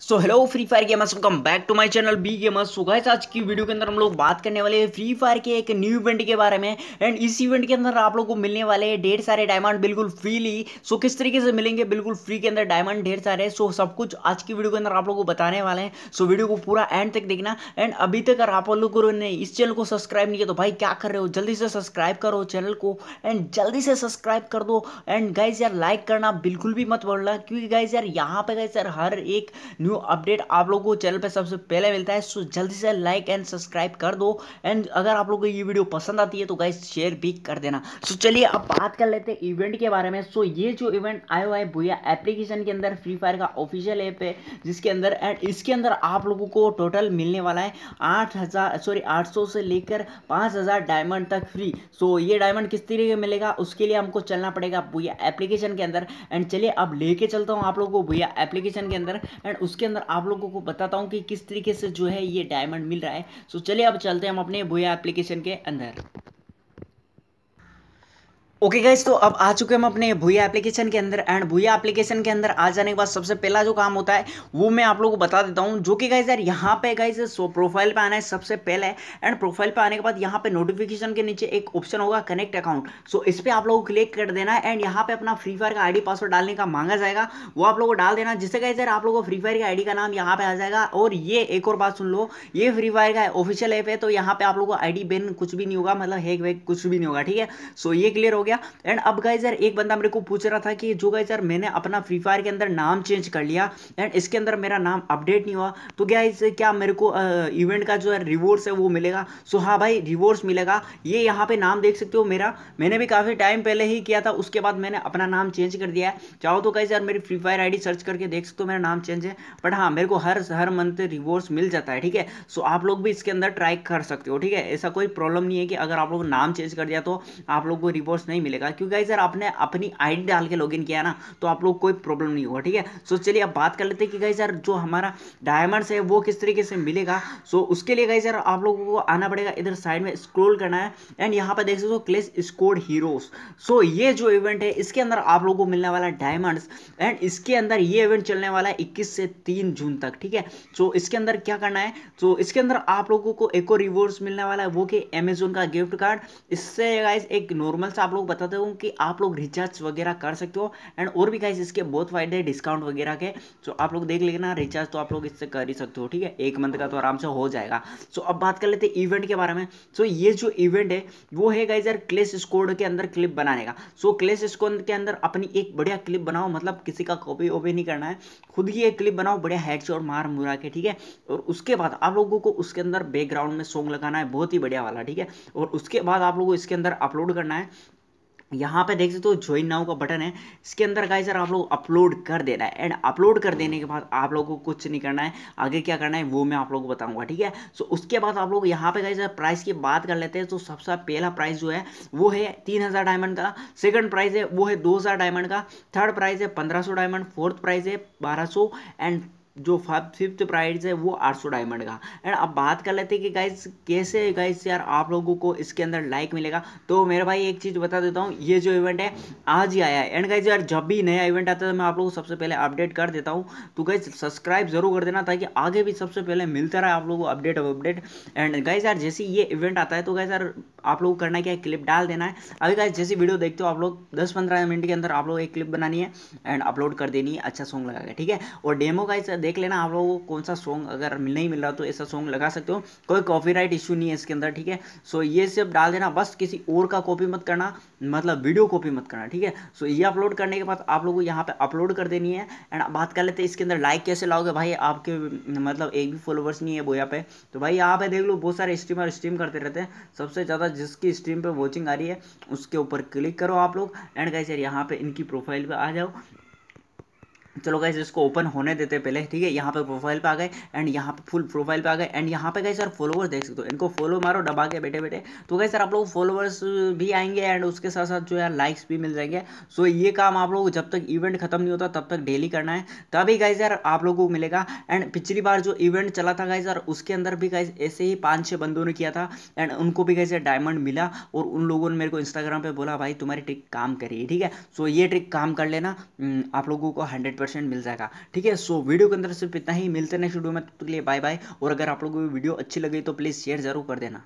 so hello free fire gamers welcome back to my channel B gamers so guys आज की video के अंदर हम लोग बात करने वाले हैं फ्री फायर के एक न्यू इवेंट के बारे में एंड इस इवेंट के अंदर आप लोग को मिलने वाले हैं ढेर सारे डायमंड बिल्कुल फ्रीली सो किस तरीके से मिलेंगे बिल्कुल फ्री के अंदर डायमंड ढेर सारे सो सब कुछ आज की वीडियो के अंदर आप लोग को बताने वाले हैं सो वीडियो को पूरा एंड तक देखना एंड अभी तक आप लोगों ने इस चैनल को सब्सक्राइब नहीं किया तो भाई क्या कर रहे हो जल्दी से सब्सक्राइब करो चैनल को एंड जल्दी से सब्सक्राइब कर दो एंड गाइज यार लाइक करना बिल्कुल भी मत भूलना क्योंकि गाइज यार यहाँ पर गाइज यार हर एक न्यू अपडेट आप लोगों को चैनल पर सबसे पहले मिलता है सो जल्दी से लाइक एंड सब्सक्राइब कर दो एंड अगर आप लोग को ये वीडियो पसंद आती है तो गाइज शेयर भी कर देना सो चलिए अब बात कर लेते हैं इवेंट के बारे में सो ये जो इवेंट आया हुआ है भूया एप्लीकेशन के अंदर फ्री फायर का ऑफिशियल ऐप है जिसके अंदर एंड इसके अंदर आप लोगों को टोटल मिलने वाला है आठ हज़ार सॉरी आठ सौ से लेकर पाँच हज़ार डायमंड तक फ्री सो ये डायमंड किस तरीके मिलेगा उसके लिए हमको चलना पड़ेगा भूया एप्लीकेशन के अंदर एंड चलिए अब लेके चलता हूँ आप लोगों को भूया एप्लीकेशन के अंदर एंड उसके अंदर आप लोगों को बताता हूँ कि किस तरीके से जो है ये डायमंड मिल रहा है सो चलिए अब चलते हैं हम अपने बोया एप्लीकेशन के अंदर ओके okay गाइज तो अब आ चुके हम अपने भूया एप्लीकेशन के अंदर एंड भूया एप्लीकेशन के अंदर आ जाने के बाद सबसे पहला जो काम होता है वो मैं आप लोगों को बता देता हूँ जो कि गाइज यार यहाँ पे गाइज सो प्रोफाइल पे आना है सबसे पहले एंड प्रोफाइल पे आने के बाद यहाँ पे नोटिफिकेशन के नीचे एक ऑप्शन होगा कनेक्ट अकाउंट सो इस पर आप लोगों को क्लिक कर देना है एंड यहाँ पे अपना फ्री फायर का आई पासवर्ड डालने का मांगा जाएगा वो आप लोग को डाल देना जिससे गाइज यार आप लोगों को फ्री फायर की आई का नाम यहाँ पे आ जाएगा और ये एक और बात सुन लो ये फ्री फायर का ऑफिशियल ऐप है तो यहाँ पे आप लोगों को आई बेन कुछ भी नहीं होगा मतलब हैक वेक कुछ भी नहीं होगा ठीक है सो ये क्लियर हो गया गया एंड अब गाइज यार एक बंदा मेरे को पूछ रहा था कि जो गाइज यार मैंने अपना फ्री फायर के अंदर नाम चेंज कर लिया एंड इसके अंदर मेरा नाम अपडेट नहीं हुआ तो इस क्या मेरे को इवेंट का जो है रिवॉर्ड्स है वो मिलेगा सो हाँ भाई रिवॉर्ड्स मिलेगा ये यहाँ पे नाम देख सकते हो मेरा मैंने भी काफ़ी टाइम पहले ही किया था उसके बाद मैंने अपना नाम चेंज कर दिया है चाहो तो गाइज यार मेरी फ्री फायर आई सर्च करके देख सकते हो मेरा नाम चेंज है बट हाँ मेरे को हर हर मंथ रिवॉर्ड्स मिल जाता है ठीक है सो आप लोग भी इसके अंदर ट्राई कर सकते हो ठीक है ऐसा कोई प्रॉब्लम नहीं है कि अगर आप लोग नाम चेंज कर दिया तो आप लोग को रिवॉर्ड्स नहीं नहीं मिलेगा क्योंकि गाइज यार आपने अपनी आईडी डाल के लॉगिन किया ना तो आप लोग कोई प्रॉब्लम नहीं होगा ठीक है सो चलिए अब बात कर लेते हैं कि गाइज यार जो हमारा डायमंड्स है वो किस तरीके से मिलेगा सो उसके लिए गाइज यार आप लोगों को आना पड़ेगा इधर साइड में स्क्रोल करना है एंड यहाँ पर देख सकते हो क्लेस स्कोर हीरोज सो ये जो इवेंट है इसके अंदर आप लोगों को मिलने वाला है डायमंड्स एंड इसके अंदर ये इवेंट चलने वाला है इक्कीस से तीन जून तक ठीक है सो इसके अंदर क्या करना है सो इसके अंदर आप लोगों को एक और रिवॉर्ड्स मिलने वाला है वो कि अमेजोन का गिफ्ट कार्ड इससे गाइज एक नॉर्मल सा आप लोग बता हूँ कि आप लोग रिचार्ज वगैरह कर सकते हो एंड और भी गाइस इसके बहुत फायदे हैं डिस्काउंट वगैरह के सो आप लोग देख लेना रिचार्ज तो आप लोग इससे कर ही सकते हो ठीक है एक मंथ का तो आराम से हो जाएगा सो अब बात कर लेते हैं इवेंट के बारे में सो ये जो इवेंट है वो है गाइज यार क्लेस स्कोड के अंदर क्लिप बनाने का सो क्लेस स्कोड के अंदर अपनी एक बढ़िया क्लिप बनाओ मतलब किसी का कॉपी ओपी नहीं करना है खुद ही एक क्लिप बनाओ बढ़िया हेड और मार मुरा के ठीक है और उसके बाद आप लोगों को उसके अंदर बैकग्राउंड में सॉन्ग लगाना है बहुत ही बढ़िया वाला ठीक है और उसके बाद आप लोगों को इसके अंदर अपलोड करना है यहाँ पे देख सकते हो ज्वाइन नाउ का बटन है इसके अंदर गाइस सर आप लोग अपलोड कर देना है एंड अपलोड कर देने के बाद आप लोगों को कुछ नहीं करना है आगे क्या करना है वो मैं आप लोगों को बताऊंगा ठीक है सो उसके बाद आप लोग यहाँ पे गाइस सर प्राइस की बात कर लेते हैं तो सबसे पहला प्राइस जो है वो है तीन हज़ार डायमंड का सेकेंड प्राइज़ है वो है दो हज़ार डायमंड का थर्ड प्राइज है पंद्रह सौ डायमंड फोर्थ प्राइज़ है बारह सौ एंड जो फिफ्थ प्राइज है वो आठ सौ डायमंड का एंड अब बात कर लेते हैं कि गाइज कैसे गाइज यार आप लोगों को इसके अंदर लाइक मिलेगा तो मेरे भाई एक चीज़ बता देता हूँ ये जो इवेंट है आज ही आया है एंड गाइज यार जब भी नया इवेंट आता है तो मैं आप लोगों को सबसे पहले अपडेट कर देता हूँ तो गाइज सब्सक्राइब जरूर कर देना ताकि आगे भी सबसे पहले मिलता रहा आप लोगों को अपडेट अपडेट एंड गाइज यार जैसे ये इवेंट आता है तो गाइज यार आप लोग करना क्या है क्लिप डाल देना है अभी का जैसी वीडियो देखते हो आप लोग दस पंद्रह मिनट के अंदर आप लोग एक क्लिप बनानी है एंड अपलोड कर देनी है अच्छा सॉन्ग लगा के ठीक है और डेमो का देख लेना आप लोगों को कौन सा सॉन्ग अगर नहीं मिल रहा तो ऐसा सॉन्ग लगा सकते हो कोई राइट इश्यू नहीं है इसके अंदर ठीक है सो ये सब डाल देना बस किसी और का कॉपी मत करना मतलब वीडियो कॉपी मत करना ठीक है सो ये अपलोड करने के बाद आप लोगों को यहाँ पे अपलोड कर देनी है एंड बात कर लेते हैं इसके अंदर लाइक कैसे लाओगे भाई आपके मतलब एक भी फॉलोवर्स नहीं है बोया पे तो भाई यहाँ पे देख लो बहुत सारे स्ट्रीमर स्ट्रीम करते रहते हैं सबसे ज़्यादा जिसकी स्ट्रीम पे वॉचिंग आ रही है उसके ऊपर क्लिक करो आप लोग एंड गाइस यार यहाँ पे इनकी प्रोफाइल पे आ जाओ चलो गैस इसको ओपन होने देते पहले ठीक है यहाँ पे प्रोफाइल पे आ गए एंड यहाँ पे फुल प्रोफाइल पे आ गए एंड यहाँ पे गए सर फॉलोवर्स देख सकते हो इनको फॉलो मारो डबा के बैठे बैठे तो गए सर आप लोग फॉलोवर्स भी आएंगे एंड उसके साथ साथ जो है लाइक्स भी मिल जाएंगे सो ये काम आप लोग जब तक इवेंट खत्म नहीं होता तब तक डेली करना है तभी गाइज सर आप लोगों को मिलेगा एंड पिछली बार जो इवेंट चला था गाइज सर उसके अंदर भी गए ऐसे ही पाँच छः बंदों ने किया था एंड उनको भी गाइज डायमंड मिला और उन लोगों ने मेरे को इंस्टाग्राम पर बोला भाई तुम्हारी ट्रिक काम करिए ठीक है सो ये ट्रिक काम कर लेना आप लोगों को हंड्रेड परसेंट मिल जाएगा ठीक है सो वीडियो के अंदर सिर्फ इतना ही मिलते नेक्स्ट वीडियो में तब तक लिए बाय बाय और अगर आप लोगों को वीडियो अच्छी लगी तो प्लीज़ शेयर जरूर कर देना